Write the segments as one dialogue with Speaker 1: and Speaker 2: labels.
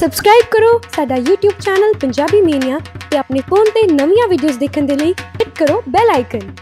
Speaker 1: subscribe ਕਰੋ ਸਾਡਾ YouTube channel Punjabi ਮੀਨੀਆ ਤੇ ਆਪਣੇ ਫੋਨ ਤੇ ਨਵੀਆਂ ਵੀਡੀਓਜ਼ ਦੇਖਣ ਦੇ ਲਈ ਕਲਿੱਕ ਕਰੋ ਬੈਲ ਆਈਕਨ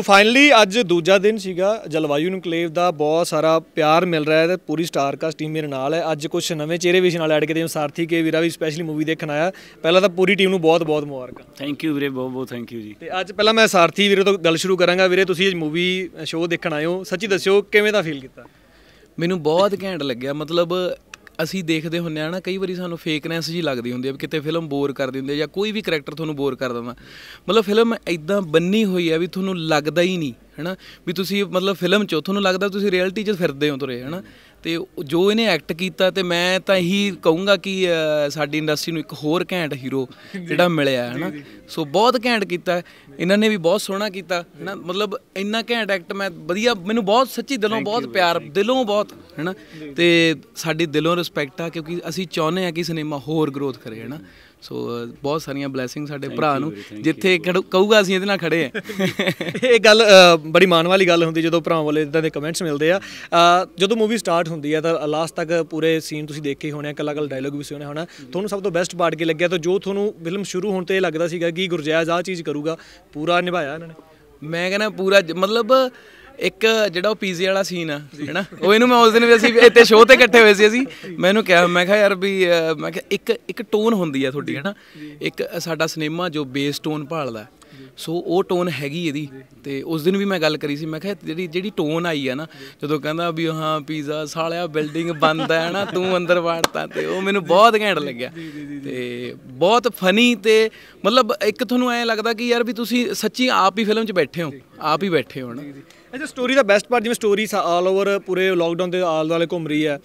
Speaker 1: ਸੋ ਫਾਈਨਲੀ ਅੱਜ ਦੂਜਾ ਦਿਨ ਸੀਗਾ ਜਲਵਾਯੂ ਨਕਲੇਵ ਦਾ ਬਹੁਤ ਸਾਰਾ ਪਿਆਰ ਮਿਲ ਰਿਹਾ ਹੈ ਤੇ ਪੂਰੀ ਸਟਾਰ ਕਾਸਟ ਟੀਮ ਮੇਰੇ ਨਾਲ ਹੈ ਅੱਜ ਕੁਝ ਨਵੇਂ ਚਿਹਰੇ ਵੀ ਨਾਲ ਐਡ ਕੀਤੇ ਜਿਵੇਂ ਸਾਰਥੀ ਕੇ ਵੀਰਾ ਵੀ ਸਪੈਸ਼ਲੀ ਮੂਵੀ ਦੇਖਣ ਆਇਆ ਪਹਿਲਾਂ ਤਾਂ ਪੂਰੀ ਟੀਮ ਨੂੰ ਬਹੁਤ ਬਹੁਤ ਮੁਬਾਰਕਾਂ ਥੈਂਕ ਯੂ ਵੀਰੇ ਬਹੁਤ ਬਹੁਤ ਥੈਂਕ ਯੂ ਜੀ ਤੇ ਅੱਜ ਪਹਿਲਾਂ ਮੈਂ ਸਾਰਥੀ ਵੀਰੇ ਤੋਂ ਗੱਲ ਸ਼ੁਰੂ ਕਰਾਂਗਾ ਵੀਰੇ ਤੁਸੀਂ ਅੱਜ ਮੂਵੀ ਸ਼ੋਅ ਦੇਖਣ ਆਏ ਹੋ ਸੱਚੀ ਦੱਸਿਓ ਕਿਵੇਂ ਦਾ
Speaker 2: ਫੀਲ ਕੀਤਾ ਮੈਨੂੰ ਬਹੁਤ ਘੈਂਟ ਲੱਗਿਆ ਮਤਲਬ ਅਸੀਂ ਦੇਖਦੇ ਹੁੰਨੇ ਆ ਨਾ ਕਈ ਵਾਰੀ ਸਾਨੂੰ ਫੇਕਨੈਸ ਜੀ ਲੱਗਦੀ ਹੁੰਦੀ ਹੈ ਕਿਤੇ ਫਿਲਮ ਬੋਰ ਕਰਦੀ ਹੁੰਦੀ ਹੈ ਜਾਂ ਕੋਈ ਵੀ ਕੈਰੈਕਟਰ ਤੁਹਾਨੂੰ ਬੋਰ ਕਰ ਦਿੰਦਾ ਮਤਲਬ ਫਿਲਮ ਐਦਾਂ ਬੰਨੀ ਹੋਈ ਆ ਵੀ ਤੁਹਾਨੂੰ ਲੱਗਦਾ ਹੀ ਨਹੀਂ ਹੈਨਾ ਵੀ ਤੁਸੀਂ ਮਤਲਬ ਫਿਲਮ 'ਚ ਤੁਹਾਨੂੰ ਲੱਗਦਾ ਤੁਸੀਂ ਰਿਐਲਿਟੀ 'ਚ ਫਿਰਦੇ ਹੋ ਤੁਰੇ ਹੈਨਾ ਤੇ ਜੋ ਇਹਨੇ ਐਕਟ ਕੀਤਾ ਤੇ ਮੈਂ ਤਾਂ ਇਹੀ ਕਹੂੰਗਾ ਕਿ ਸਾਡੀ ਇੰਡਸਟਰੀ ਨੂੰ ਇੱਕ ਹੋਰ ਘੈਂਟ ਹੀਰੋ ਜਿਹੜਾ ਮਿਲਿਆ ਹੈ ਨਾ ਸੋ ਬਹੁਤ ਘੈਂਟ ਕੀਤਾ ਇਹਨਾਂ ਨੇ ਵੀ ਬਹੁਤ ਸੋਹਣਾ ਕੀਤਾ ਨਾ ਮਤਲਬ ਇੰਨਾ ਘੈਂਟ ਐਕਟ ਮੈਂ ਵਧੀਆ ਮੈਨੂੰ ਬਹੁਤ ਸੱਚੀ ਦਿਲੋਂ ਬਹੁਤ ਪਿਆਰ ਦਿਲੋਂ ਬਹੁਤ ਹੈਨਾ ਤੇ ਸਾਡੀ ਦਿਲੋਂ ਰਿਸਪੈਕਟ ਆ ਕਿਉਂਕਿ ਅਸੀਂ ਚਾਹੁੰਦੇ ਆ ਕਿ ਸਿਨੇਮਾ ਹੋਰ ਗਰੋਥ ਕਰੇ ਹੈਨਾ ਸੋ uh, ਬਹੁਤ ਸਾਰੀਆਂ ਬਲੇਸਿੰਗ ਸਾਡੇ ਭਰਾ ਨੂੰ ਜਿੱਥੇ ਕਹੂਗਾ ਅਸੀਂ ਇਹਦੇ ਨਾਲ ਖੜੇ ਆ ਇਹ ਗੱਲ ਬੜੀ ਮਾਣ ਵਾਲੀ ਗੱਲ ਹੁੰਦੀ ਜਦੋਂ ਭਰਾਵਾਂ ਵਾਲੇ ਇਦਾਂ ਦੇ ਕਮੈਂਟਸ ਮਿਲਦੇ
Speaker 1: ਆ ਜਦੋਂ ਮੂਵੀ ਸਟਾਰਟ ਹੁੰਦੀ ਆ ਤਾਂ ਲਾਸਟ ਤੱਕ ਪੂਰੇ ਸੀਨ ਤੁਸੀਂ ਦੇਖੇ ਹੋਣੇ ਆ ਕੱਲਾ ਕੱਲਾ ਡਾਇਲੋਗ ਵੀ ਸੁਣੇ ਹੋਣਾ ਤੁਹਾਨੂੰ ਸਭ ਤੋਂ ਬੈਸਟ ਪਾਰਟ ਕੀ ਲੱਗਿਆ ਤਾਂ ਜੋ ਤੁਹਾਨੂੰ ਫਿਲਮ ਸ਼ੁਰੂ ਹੋਣ ਤੇ ਇਹ ਲੱਗਦਾ ਸੀਗਾ ਕਿ ਗੁਰਜੈਜ਼ ਆ ਚੀਜ਼ ਕਰੂਗਾ
Speaker 2: ਪੂਰਾ ਨਿਭਾਇਆ ਇਹਨਾਂ ਨੇ ਮੈਂ ਕਹਿੰਦਾ ਪੂਰਾ ਮਤਲਬ ਇੱਕ ਜਿਹੜਾ ਉਹ ਪੀਜ਼ੇ ਵਾਲਾ ਸੀਨ ਆ ਹੈਨਾ ਉਹ ਇਹਨੂੰ ਮੈਂ ਉਸ ਦਿਨ ਵੀ ਅਸੀਂ ਇੱਥੇ ਸ਼ੋਅ ਤੇ ਇਕੱਠੇ ਹੋਏ ਸੀ ਅਸੀਂ ਮੈਨੂੰ ਕਿਹਾ ਮੈਂ ਕਿਹਾ ਯਾਰ ਵੀ ਮੈਂ ਕਿਹਾ ਇੱਕ ਇੱਕ ਟੋਨ ਹੁੰਦੀ ਆ ਤੁਹਾਡੀ ਹੈਨਾ ਇੱਕ ਸਾਡਾ ਸਿਨੇਮਾ ਜੋ ਬੇਸ ਟੋਨ ਭਾਲਦਾ ਸੋ ਉਹ ਟੋਨ ਹੈਗੀ ਇਹਦੀ ਤੇ ਉਸ ਦਿਨ ਵੀ ਮੈਂ ਗੱਲ ਕਰੀ ਸੀ ਮੈਂ ਕਿਹਾ ਜਿਹੜੀ ਜਿਹੜੀ ਟੋਨ ਆਈ ਆ ਨਾ ਜਦੋਂ ਕਹਿੰਦਾ ਵੀ ਹਾਂ ਪੀਜ਼ਾ ਸਾਲਿਆ ਬਿਲਡਿੰਗ ਬੰਦ ਹੈ ਨਾ ਤੂੰ ਅੰਦਰ ਵੜਤਾ ਤੇ ਉਹ ਮੈਨੂੰ ਬਹੁਤ ਘੈਂਟ ਲੱਗਿਆ ਤੇ ਬਹੁਤ ਫਨੀ ਤੇ ਮਤਲਬ ਇੱਕ ਤੁਹਾਨੂੰ ਐ ਲੱਗਦਾ ਕਿ ਯਾਰ ਵੀ ਤੁਸੀਂ ਸੱਚੀ ਆਪ ਹੀ ਫਿਲਮ 'ਚ ਬੈਠੇ ਹੋ ਆਪ ਹੀ ਬੈਠੇ ਹੋ ਨਾ ਅੱਛਾ ਸਟੋਰੀ ਦਾ ਬੈਸਟ ਪਾਰਟ ਜਿਵੇਂ ਸਟੋਰੀ ਆਲ
Speaker 1: ਓਵਰ ਪੂਰੇ ਲਾਕਡਾਊਨ ਦੇ ਆਲ ਦੁਆਲੇ ਘੁੰਮ ਰਹੀ ਹੈ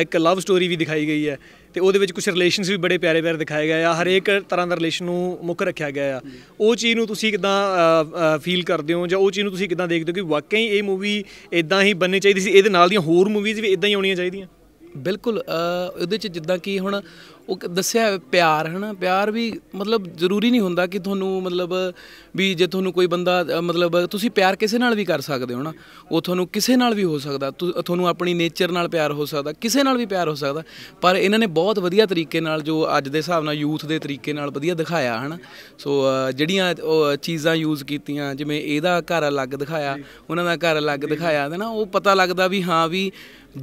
Speaker 1: ਇੱਕ ਲਵ ਸਟੋਰੀ ਵੀ ਦਿਖਾਈ ਗਈ ਹੈ ਤੇ ਉਹਦੇ ਵਿੱਚ ਕੁਝ ਰਿਲੇਸ਼ਨਸ ਵੀ ਬੜੇ ਪਿਆਰੇ ਪਿਆਰੇ ਦਿਖਾਏ ਗਏ ਆ ਹਰੇਕ ਤਰ੍ਹਾਂ ਦਾ ਰਿਲੇਸ਼ਨ ਨੂੰ ਮੁੱਖ ਰੱਖਿਆ ਗਿਆ ਆ ਉਹ ਚੀਜ਼ ਨੂੰ ਤੁਸੀਂ ਕਿਦਾਂ ਫੀਲ ਕਰਦੇ ਹੋ ਜਾਂ ਉਹ ਚੀਜ਼ ਨੂੰ ਤੁਸੀਂ ਕਿਦਾਂ ਦੇਖਦੇ ਹੋ ਕਿ ਵਾਕਈ ਇਹ ਮੂਵੀ ਇਦਾਂ ਹੀ ਬਣਨੀ ਚਾਹੀਦੀ ਸੀ
Speaker 2: ਇਹਦੇ ਨਾਲ ਦੀਆਂ ਹੋਰ ਮੂਵੀਜ਼ ਵੀ ਇਦਾਂ ਹੀ ਆਉਣੀਆਂ ਚਾਹੀਦੀਆਂ ਬਿਲਕੁਲ ਉਹਦੇ ਚ ਜਿੱਦਾਂ ਕਿ ਹੁਣ ਉਹ ਦੱਸਿਆ ਪਿਆਰ ਹਨਾ ਪਿਆਰ ਵੀ ਮਤਲਬ ਜ਼ਰੂਰੀ ਨਹੀਂ ਹੁੰਦਾ ਕਿ ਤੁਹਾਨੂੰ ਮਤਲਬ ਵੀ ਜੇ ਤੁਹਾਨੂੰ ਕੋਈ ਬੰਦਾ ਮਤਲਬ ਤੁਸੀਂ ਪਿਆਰ ਕਿਸੇ ਨਾਲ ਵੀ ਕਰ ਸਕਦੇ ਹੋ ਨਾ ਉਹ ਤੁਹਾਨੂੰ ਕਿਸੇ ਨਾਲ ਵੀ ਹੋ ਸਕਦਾ ਤੁਹਾਨੂੰ ਆਪਣੀ ਨੇਚਰ ਨਾਲ ਪਿਆਰ ਹੋ ਸਕਦਾ ਕਿਸੇ ਨਾਲ ਵੀ ਪਿਆਰ ਹੋ ਸਕਦਾ ਪਰ ਇਹਨਾਂ ਨੇ ਬਹੁਤ ਵਧੀਆ ਤਰੀਕੇ ਨਾਲ ਜੋ ਅੱਜ ਦੇ ਹਿਸਾਬ ਨਾਲ ਯੂਥ ਦੇ ਤਰੀਕੇ ਨਾਲ ਵਧੀਆ ਦਿਖਾਇਆ ਹਨਾ ਸੋ ਜਿਹੜੀਆਂ ਉਹ ਚੀਜ਼ਾਂ ਯੂਜ਼ ਕੀਤੀਆਂ ਜਿਵੇਂ ਇਹਦਾ ਘਰ ਅਲੱਗ ਦਿਖਾਇਆ ਉਹਨਾਂ ਦਾ ਘਰ ਅਲੱਗ ਦਿਖਾਇਆ ਨਾ ਉਹ ਪਤਾ ਲੱਗਦਾ ਵੀ ਹਾਂ ਵੀ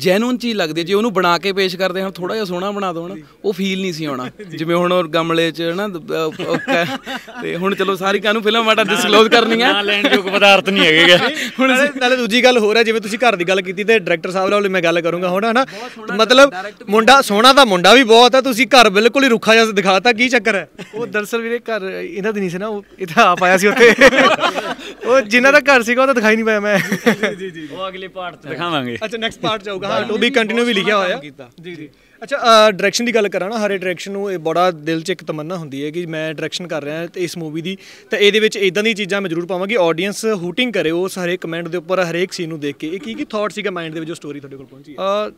Speaker 2: ਜੈਨੂਨ ਚੀਜ਼ ਲੱਗਦੀ ਜੇ ਉਹਨੂੰ ਬਣਾ ਕੇ ਪੇਸ਼ ਕਰਦੇ ਹਾਂ ਥੋੜਾ ਜਿਹਾ ਸੋਹਣਾ ਬਣਾ ਦੋ ਨਾ ਉਹ ਫੀਲ ਫੀਲ ਨਹੀਂ ਸੀ ਆਉਣਾ ਜਿਵੇਂ ਹੁਣ ਗਮਲੇ 'ਚ ਨਾ ਤੇ ਹੁਣ ਚਲੋ ਸਾਰੀ ਨੂੰ ਫਿਲਮ ਵਾਟਾ ਡਿਸਕਲੋਜ਼ ਕਰਨੀ ਆ ਨਾ ਲੈਣ ਯੋਗ ਪਦਾਰਥ ਨਹੀਂ ਹੈਗੇ ਹੁਣ ਨਾਲੇ ਦੂਜੀ ਗੱਲ ਹੋਰ ਹੈ ਜਿਵੇਂ ਤੁਸੀਂ ਘਰ ਦੀ ਗੱਲ ਕੀਤੀ
Speaker 1: ਤੇ ਡਾਇਰੈਕਟਰ ਸਾਹਿਬ ਨਾਲ ਮੈਂ ਗੱਲ ਕਰੂੰਗਾ ਹੁਣ ਹਨਾ ਮਤਲਬ ਮੁੰਡਾ ਸੋਹਣਾ ਦਾ ਮੁੰਡਾ ਵੀ ਬਹੁਤ ਹੈ ਤੁਸੀਂ ਘਰ ਬਿਲਕੁਲ ਹੀ ਰੁੱਖਾ ਜਿਹਾ ਦਿਖਾਤਾ ਕੀ ਚੱਕਰ ਹੈ ਉਹ ਦਰਸਲ ਵੀਰੇ ਘਰ ਇਹਨਾਂ ਦੀ ਨਹੀਂ ਸੀ ਨਾ ਉਹ ਇਹ ਤਾਂ ਆਪ ਆਇਆ ਸੀ ਉੱਥੇ ਉਹ ਜਿਨ੍ਹਾਂ ਦਾ ਘਰ ਸੀਗਾ ਉਹ ਤਾਂ ਦਿਖਾਈ ਨਹੀਂ ਪਾਇਆ ਮੈਂ ਜੀ
Speaker 2: ਜੀ ਉਹ ਅਗਲੇ ਪਾਰਟ ਤੇ ਦਿਖਾਵਾਂਗੇ ਅੱਛਾ ਨੈਕਸਟ ਪਾਰਟ ਜਾਊਗਾ ਹਾਂ ਉਹ ਵੀ ਕੰਟੀਨਿਊ ਵੀ ਲਿਖਿਆ ਹੋਇਆ ਜੀ ਜੀ
Speaker 1: ਅੱਛਾ ਡਾਇਰੈਕਸ਼ਨ ਦੀ ਗੱਲ ਕਰਾਂ ਨਾ ਹਰੇ ਡਾਇਰੈਕਸ਼ਨ ਨੂੰ ਇਹ ਬੜਾ ਦਿਲ 'ਚ ਇੱਕ ਤਮੰਨਾ ਹੁੰਦੀ ਹੈ ਕਿ ਮੈਂ ਡਾਇਰੈਕਸ਼ਨ ਕਰ ਰਿਹਾ ਤੇ ਇਸ ਮੂਵੀ ਦੀ ਤਾਂ ਇਹਦੇ ਵਿੱਚ ਇਦਾਂ ਦੀ ਚੀਜ਼ਾਂ ਮੈਂ ਜ਼ਰੂਰ ਪਾਵਾਂਗੀ ਆਡੀਅנס ਹੂਟਿੰਗ ਕਰੇ ਉਸ ਹਰੇ ਕਮੈਂਟ ਦੇ ਉੱਪਰ ਹਰੇਕ ਸੀਨ ਨੂੰ ਦੇਖ ਕੇ ਇਹ ਕੀ ਕੀ ਥਾਟ ਸੀਗਾ ਮਾਈਂਡ ਦੇ ਵਿੱਚ ਜੋ ਸਟੋਰੀ ਤੁਹਾਡੇ ਕੋਲ ਪਹੁੰਚੀ ਆ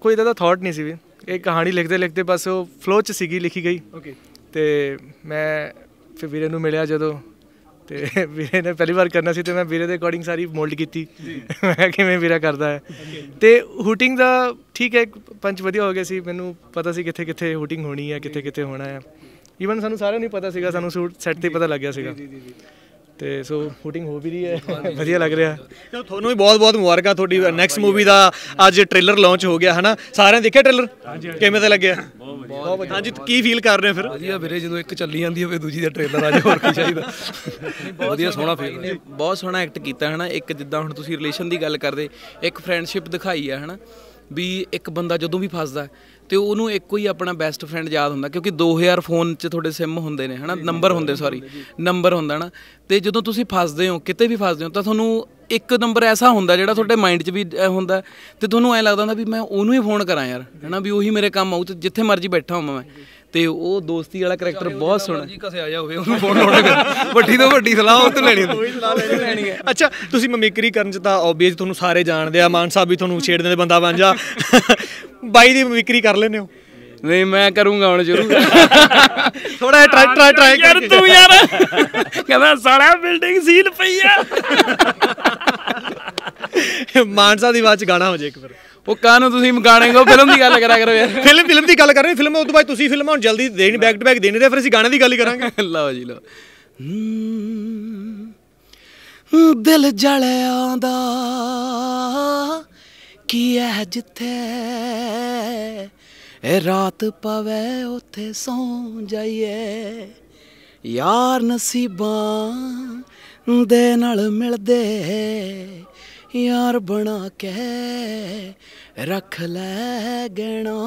Speaker 1: ਕੋਈ ਇਦਾਂ ਦਾ ਥਾਟ ਨਹੀਂ ਸੀ ਵੀ ਇਹ ਕਹਾਣੀ ਲਿਖਦੇ ਲਿਖਦੇ ਬਸ ਉਹ ਫਲੋ 'ਚ ਸੀਗੀ ਲਿਖੀ ਗਈ ਓਕੇ ਤੇ ਮੈਂ ਫਿਰ ਵੀਰੇ ਨੂੰ ਮਿਲਿਆ ਜਦੋਂ ਤੇ ਵੀਰੇ ਨੇ ਪਹਿਲੀ ਵਾਰ ਕਰਨਾ ਸੀ ਤੇ ਮੈਂ ਵੀਰੇ ਦੇ ਅਕੋਰਡਿੰਗ ਸਾਰੀ ਮੋਲਡ ਕੀਤੀ ਮੈਂ ਕਿਵੇਂ ਵੀਰਾ ਕਰਦਾ ਹੈ ਤੇ ਹੂਟਿੰਗ ਦਾ ਠੀਕ ਹੈ ਪੰਚ ਵਧੀਆ ਹੋ ਗਿਆ ਸੀ ਮੈਨੂੰ ਪਤਾ ਸੀ ਕਿੱਥੇ ਕਿੱਥੇ ਹੂਟਿੰਗ ਹੋਣੀ ਹੈ ਕਿੱਥੇ ਕਿੱਥੇ ਹੋਣਾ ਹੈ ਈਵਨ ਸਾਨੂੰ ਸਾਰਿਆਂ ਨੂੰ ਪਤਾ ਸੀਗਾ ਸਾਨੂੰ ਸੂਟ ਸੈੱਟ ਤੇ ਪਤਾ ਲੱਗਿਆ ਸੀਗਾ ਤੇ ਸੋ ਸ਼ੂਟਿੰਗ ਹੋ ਵੀ ਰਹੀ ਹੈ ਵਧੀਆ ਲੱਗ ਰਿਹਾ ਚਲੋ ਤੁਹਾਨੂੰ ਵੀ ਬਹੁਤ-ਬਹੁਤ ਮੁਬਾਰਕਾਂ ਤੁਹਾਡੀ ਨੈਕਸਟ ਮੂਵੀ ਦਾ ਅੱਜ ਟ੍ਰੇਲਰ ਲਾਂਚ ਹੋ ਗਿਆ ਹਨਾ ਸਾਰਿਆਂ ਨੇ ਦੇਖਿਆ ਟ੍ਰੇਲਰ ਕਿਵੇਂ ਦਾ ਲੱਗਿਆ ਬਹੁਤ ਵਧੀਆ ਹਾਂਜੀ ਕੀ ਫੀਲ ਕਰ ਰਹੇ ਹੋ ਫਿਰ ਵਧੀਆ ਵੀਰੇ ਜਦੋਂ ਇੱਕ ਚੱਲੀ ਜਾਂਦੀ ਹੋਵੇ ਦੂਜੀ ਦਾ ਟ੍ਰੇਲਰ ਆ ਜਾ ਹੋਰ ਕੀ ਚਾਹੀਦਾ
Speaker 2: ਵਧੀਆ ਸੋਹਣਾ ਫੀਲ ਬਹੁਤ ਸੋਹਣਾ ਐਕਟ ਕੀਤਾ ਹਨਾ ਇੱਕ ਜਿੱਦਾਂ ਹੁਣ ਤੁਸੀਂ ਰਿਲੇਸ਼ਨ ਦੀ ਗੱਲ ਕਰਦੇ ਇੱਕ ਫਰੈਂਡਸ਼ਿਪ ਦਿਖਾਈ ਆ ਹਨਾ ਵੀ ਇੱਕ ਬੰਦਾ ਜਦੋਂ ਵੀ ਫਸਦਾ ਤੇ ਉਹਨੂੰ ਇੱਕੋ ਹੀ ਆਪਣਾ ਬੈਸਟ ਫਰੈਂਡ ਯਾਦ ਹੁੰਦਾ ਕਿਉਂਕਿ 2000 ਫੋਨ 'ਚ ਤੁਹਾਡੇ SIM ਹੁੰਦੇ ਨੇ ਹਨਾ ਨੰਬਰ ਹੁੰਦੇ ਸੌਰੀ ਨੰਬਰ ਹੁੰਦਾ ਨਾ ਤੇ ਜਦੋਂ ਤੁਸੀਂ ਫਸਦੇ ਹੋ ਕਿਤੇ ਵੀ ਫਸਦੇ ਹੋ ਤਾਂ ਤੁਹਾਨੂੰ ਇੱਕ ਨੰਬਰ ਐਸਾ ਹੁੰਦਾ ਜਿਹੜਾ ਤੁਹਾਡੇ ਮਾਈਂਡ 'ਚ ਵੀ ਹੁੰਦਾ ਤੇ ਤੁਹਾਨੂੰ ਐ ਲੱਗਦਾ ਹੁੰਦਾ ਵੀ ਮੈਂ ਉਹਨੂੰ ਹੀ ਫੋਨ ਕਰਾਂ ਯਾਰ ਹਨਾ ਵੀ ਉਹੀ ਮੇਰੇ ਕੰਮ ਆਉ ਤੇ ਜਿੱਥੇ ਮਰਜ਼ੀ ਬੈਠਾ ਹੋਵਾਂ ਮੈਂ ਤੇ ਉਹ ਦੋਸਤੀ ਵਾਲਾ ਕੈਰੈਕਟਰ ਬਹੁਤ ਸੋਹਣਾ ਜੀ ਕਸਿਆ ਜਾ ਹੋਵੇ ਉਹਨੂੰ ਫੋਨ ਲਾਉਣਾ ਵੱਡੀ ਤੋਂ ਵੱਡੀ ਸਲਾਹ ਉਹ ਤੋਂ ਲੈਣੀ ਉਹੀ ਸਲਾਹ ਲੈਣੀ ਹੈ
Speaker 1: ਅੱਛਾ ਤੁਸੀਂ ਮਮਿਕਰੀ ਕਰਨ ਚ ਤਾਂ ਆਬਵੀਅਸ ਤੁਹਾਨੂੰ ਸਾਰੇ ਜਾਣਦੇ ਆ ਮਾਨ ਸਾਹਿਬ ਵੀ ਤੁਹਾਨੂੰ ਛੇੜਦੇ ਦੇ ਬੰਦਾ ਬਣ ਜਾ ਬਾਈ ਦੀ ਮਮਿਕਰੀ ਕਰ ਲੈਨੇ ਹੋ ਨਹੀਂ ਮੈਂ ਕਰੂੰਗਾ ਹੁਣ ਸ਼ੁਰੂ ਥੋੜਾ ਟਰਾਈ ਟਰਾਈ ਟਰਾਈ ਕਰ ਤੂੰ ਯਾਰ ਕਹਿੰਦਾ ਸਾਲਾ ਬਿਲਡਿੰਗ ਸੀਲ ਪਈ ਆ ਮਾਨਸਾ ਦੀ ਬਾਤ ਚ ਗਾਣਾ ਹੋ ਜੇ ਇੱਕ ਵਾਰ ਉਹ ਕਾਨੂੰ ਤੁਸੀਂ ਗਾਣੇ ਕੋ ਫਿਲਮ ਦੀ ਗੱਲ ਕਰਿਆ ਕਰੋ ਯਾਰ ਫਿਲਮ ਫਿਲਮ ਦੀ ਗੱਲ ਕਰ ਰਹੇ ਫਿਲਮ ਉਹ ਤੋਂ ਬਾਅਦ ਤੁਸੀਂ ਫਿਲਮ ਹੁਣ ਜਲਦੀ ਦੇਣੀ ਬੈਕ ਟੂ ਬੈਕ ਦੇਣੀ ਤੇ ਫਿਰ ਅਸੀਂ ਗਾਣੇ ਦੀ ਗੱਲ ਹੀ ਕਰਾਂਗੇ
Speaker 2: ਲਓ ਜੀ ਲਓ ਦਿਲ ਜਲਿਆਂ ਦਾ ਕੀ ਹੈ ਜਿੱਥੇ ਐ ਰਾਤ ਪਵੇ ਉਥੇ ਸੌ ਜਾਈਏ ਯਾਰ ਨਸੀਬਾਂ ਦੇ ਨਾਲ ਮਿਲਦੇ ਯਾਰ ਬਣਾ ਕੇ ਰੱਖ ਲੈ ਗਣਾ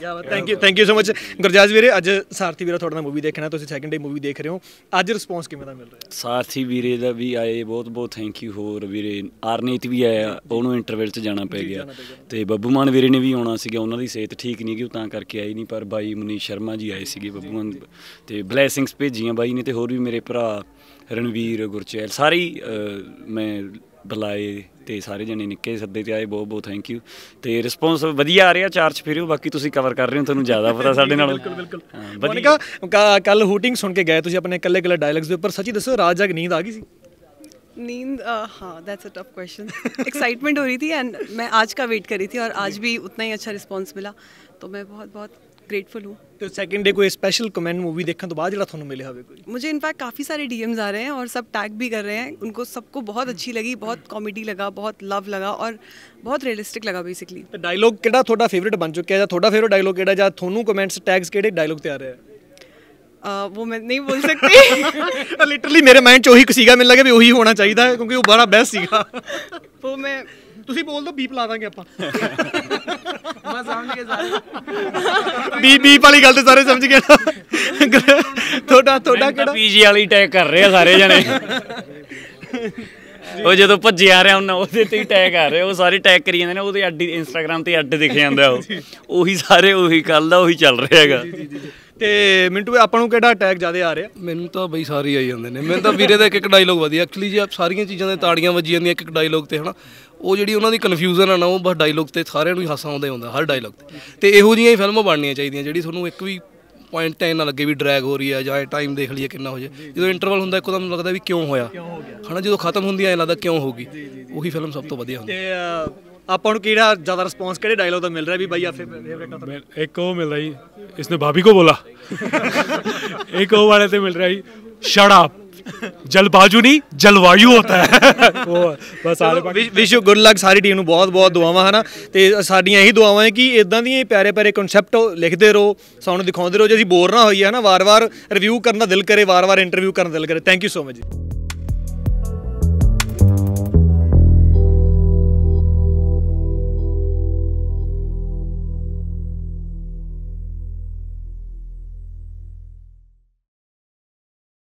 Speaker 1: ਕਿਆ thank you thank you so much Gurjaj ਵੀਰੇ ਅੱਜ ਸਾਰਥੀ ਵੀਰਾ ਤੁਹਾਡਾ ਮੂਵੀ ਦੇਖਣਾ ਤੁਸੀਂ ਸੈਕੰਡ ਡੇ ਮੂਵੀ ਦੇਖ ਰਹੇ ਹੋ ਅੱਜ ਰਿਸਪੌਂਸ ਕਿਵੇਂ ਦਾ ਮਿਲ ਰਿਹਾ ਸਾਰਥੀ ਵੀਰੇ ਦਾ ਵੀ ਆਏ ਬਹੁਤ ਬਹੁਤ ਥੈਂਕ ਯੂ ਹੋਰ ਵੀਰੇ ਆਰਨੀਤ ਵੀ
Speaker 2: ਆਇਆ ਉਹਨੂੰ ਇੰਟਰਵਿਊ 'ਚ ਜਾਣਾ ਪੈ ਗਿਆ ਤੇ ਬੱਬੂ ਮਾਨ ਵੀਰੇ ਨੇ ਵੀ ਆਉਣਾ ਸੀਗਾ ਉਹਨਾਂ ਦੀ ਸਿਹਤ ਠੀਕ ਨਹੀਂ ਗਈ ਉਹ ਤਾਂ ਕਰਕੇ ਆਏ ਨਹੀਂ ਪਰ ਬਾਈ ਮਨੀਸ਼ ਸ਼ਰਮਾ ਜੀ ਆਏ ਸੀਗੇ ਬੱਬੂ ਮਾਨ ਤੇ ਬਲੇਸਿੰਗਸ ਭੇਜੀਆਂ ਬਾਈ ਨੇ ਤੇ ਹੋਰ
Speaker 1: ਵੀ ਮੇਰੇ ਭਰਾ ਰਣਵੀਰ ਗੁਰਚੈਲ ਸਾਰੀ ਮੈਂ ਬੁਲਾਏ ਤੇ ਸਾਰੇ ਜਣੇ ਨਿੱਕੇ ਸੱਦੇ ਤੇ ਆਏ ਬਹੁਤ ਬਹੁਤ ਥੈਂਕ ਯੂ ਤੇ ਰਿਸਪੌਂਸ ਵਧੀਆ ਆ ਰਿਹਾ ਚਾਰਚ ਫਿਰਿਓ ਬਾਕੀ ਤੁਸੀਂ ਕਵਰ ਕਰ ਰਹੇ ਹੋ ਤੁਹਾਨੂੰ ਜ਼ਿਆਦਾ ਪਤਾ ਸਾਡੇ ਨਾਲ ਬਿਲਕੁਲ ਬਿਲਕੁਲ ਮੋਨਿਕਾ ਕੱਲ ਹੂਟਿੰਗ ਸੁਣ ਕੇ ਗਏ ਤੁਸੀਂ ਆਪਣੇ ਕੱਲੇ ਕੱਲੇ ਡਾਇਲੌਗਸ ਦੇ ਉੱਪਰ ਸੱਚੀ ਦੱਸੋ ਰਾਜ ਜਾਗ ਨੀਂਦ ਆ ਗਈ ਸੀ ਨੀਂਦ ਹਾਂ that's a tough question excitement ਹੋ ਰਹੀ थी ਐਂਡ ਮੈਂ ਅੱਜ का ਵੇਟ कर रही थी ਔਰ ਅੱਜ ਵੀ उतना ਹੀ ਅੱਛਾ ਰਿਸਪੌਂਸ ਮਿਲਾ तो ਮੈਂ ਬਹੁਤ ਬਹੁਤ ग्रेटफुल हूँ तो सेकंड डे कोई स्पेशल कमेंट मूवी देखने तो बाद जरा थोनू मिले हवे कोई मुझे इनफैक्ट काफी सारे डीएम्स आ रहे हैं और सब टैग भी कर रहे हैं उनको सबको बहुत अच्छी लगी बहुत कॉमेडी लगा बहुत लव लगा और बहुत रियलिस्टिक लगा बेसिकली तो डायलॉग केड़ा फेवरेट बन चुका है थोड़ा फेवरेट डायलॉग केड़ा थोनू कमेंट्स टैग्स केड़े डायलॉग तैयार है Uh, वो मैं नहीं बोल सकती लिटरली मेरे माइंड चो ही मिल लगे भी वही होना चाहिए क्योंकि वो बड़ा बेस्ट सीखा वो मैं ਤੁਸੀਂ ਬੋਲ ਦੋ ਬੀਪ ਲਾ ਦਾਂਗੇ ਆਪਾਂ ਮੈਂ ਸਮਝ ਗਿਆ ਸਾਰੇ ਬੀ ਬੀਪ ਵਾਲੀ ਗੱਲ ਤੇ ਸਾਰੇ ਸਮਝ ਗਏ ਤੁਹਾਡਾ ਤੁਹਾਡਾ ਕਿਹੜਾ ਪੀਜੀ ਵਾਲੀ
Speaker 2: ਟੈਗ ਕਰ ਰਹੇ ਆ ਸਾਰੇ ਜਣੇ ਉਹ ਜਦੋਂ ਭੱਜੇ ਆ ਰਿਹਾ ਉਹਨਾਂ ਉਹਦੇ ਤੇ ਹੀ ਟੈਗ ਆ ਰਿਹਾ ਉਹ ਸਾਰੇ ਟੈਗ ਕਰੀ ਜਾਂਦੇ ਨੇ ਉਹਦੇ ਅੱਡ ਇੰਸਟਾਗ੍ਰam ਤੇ ਅੱਡ ਦਿਖ ਜਾਂਦਾ ਉਹ ਉਹੀ ਸਾਰੇ ਉਹੀ ਕੱਲ ਦਾ ਉਹੀ ਚੱਲ ਰਿਹਾ ਹੈਗਾ
Speaker 1: ਤੇ ਮਿੰਟੂ ਆਪਾਂ ਨੂੰ ਕਿਹੜਾ ਅਟੈਕ ਜ਼ਿਆਦਾ ਆ ਰਿਹਾ ਮੈਨੂੰ ਤਾਂ ਬਈ ਸਾਰੇ
Speaker 2: ਆਈ ਜਾਂਦੇ ਨੇ ਮੈਨੂੰ ਤਾਂ ਵੀਰੇ
Speaker 1: ਦਾ ਇੱਕ ਇੱਕ ਡਾਇਲੋਗ ਵਧੀਆ ਐਕਚੁਅਲੀ ਜੇ ਆਪ ਸਾਰੀਆਂ ਚੀਜ਼ਾਂ ਦੇ ਤਾੜੀਆਂ ਵੱਜੀ ਜਾਂਦੀਆਂ ਇੱਕ ਇੱਕ ਡਾਇਲੋਗ ਤੇ ਹਨਾ
Speaker 2: ਉਹ ਜਿਹੜੀ ਉਹਨਾਂ ਦੀ ਕਨਫਿਊਜ਼ਨ ਆ ਨਾ ਉਹ ਬਸ ਡਾਇਲੋਗ ਤੇ ਸਾਰਿਆਂ ਨੂੰ ਹੀ ਹਾਸਾ ਆਉਂਦਾ ਹੁੰਦਾ ਹਰ ਡਾਇਲੋਗ ਤੇ ਤੇ ਇਹੋ ਜਿਹੀਆਂ ਹੀ ਫਿਲਮਾਂ ਬਣਨੀਆਂ ਚਾਹੀਦੀਆਂ ਜਿਹੜੀ ਤੁਹਾਨੂੰ ਇੱਕ ਵੀ ਪੁਆਇੰਟ ਤੇ ਨਾ ਲੱਗੇ ਵੀ ਡਰੈਗ ਹੋ ਰਹੀ ਹੈ ਜਾਂ ਟਾਈਮ ਦੇਖ ਲਈਏ ਕਿੰਨਾ ਹੋ ਜਾਏ
Speaker 1: ਜਦੋਂ ਇੰਟਰਵਲ ਹੁੰਦਾ ਇੱਕਦਮ ਲੱਗਦਾ ਵੀ ਕਿਉਂ ਹੋਇਆ ਹਨਾ ਜਦੋਂ ਖਤਮ ਹੁੰਦੀ ਐ ਲੱਗਦਾ ਕਿਉਂ ਹੋਗੀ ਉਹੀ ਫਿਲਮ ਸਭ ਤੋਂ ਵਧੀਆ ਹੁੰਦੀ ਤੇ ਆਪਾਂ ਨੂੰ ਕਿਹੜਾ ਜ਼ਿਆਦਾ ਰਿਸਪੌਂਸ ਕਿਹੜੇ ਡਾਇਲੌਗ ਦਾ ਮਿਲ ਰਿਹਾ ਵੀ ਬਾਈ ਆ ਫੇਵਰੇਟ ਆ ਇੱਕ ਉਹ ਮਿਲ ਰਹੀ ਇਸਨੇ ਭਾਬੀ ਕੋ ਬੋਲਾ ਇੱਕ ਉਹ ਵਾਲੇ ਤੇ ਮਿਲ ਰਿਹਾ ਜੀ ਸ਼ਟ ਅਪ ਜਲਬਾਜੂ ਨਹੀਂ ਜਲਵਾਯੂ ਹੁੰਦਾ ਹੈ ਉਹ ਬਸ ਆਲੇ ਵਿਸ਼ ਯੂ ਗੁੱਡ ਲੱਕ ਸਾਰੀ ਟੀਮ ਨੂੰ ਬਹੁਤ ਬਹੁਤ ਦੁਆਵਾਂ ਹਨਾ ਤੇ ਸਾਡੀਆਂ ਇਹੀ ਦੁਆਵਾਂ ਹੈ ਕਿ ਇਦਾਂ ਦੀਆਂ ਪਿਆਰੇ ਪਿਆਰੇ ਕਨਸੈਪਟ ਲਿਖਦੇ ਰਹੋ ਸਾਨੂੰ ਦਿਖਾਉਂਦੇ ਰਹੋ ਜੇ ਅਸੀਂ ਬੋਰ ਨਾ ਹੋਈਏ ਹਨਾ ਵਾਰ-ਵਾਰ ਰਿਵਿਊ ਕਰਨ ਦਾ ਦਿਲ ਕਰੇ ਵਾਰ-ਵਾਰ ਇੰਟਰਵਿਊ ਕਰਨ ਦਾ ਦਿਲ ਕਰੇ ਥੈਂਕ ਯੂ ਸੋ ਮਚ ਜੀ